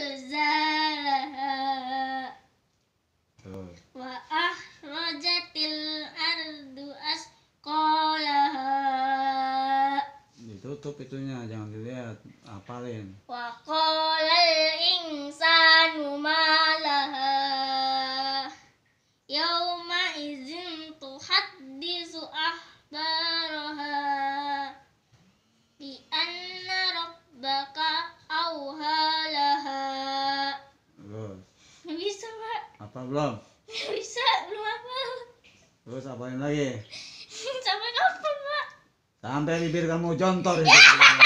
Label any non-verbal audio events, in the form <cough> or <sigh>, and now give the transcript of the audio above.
زلزالها وأخرجت itunya jangan dilihat apalin wa qala insanu ma izin bisa pak apa belum Nggak bisa belum apa terus apain lagi <laughs> sampai kapan pak sampai bibir kamu jontor ya.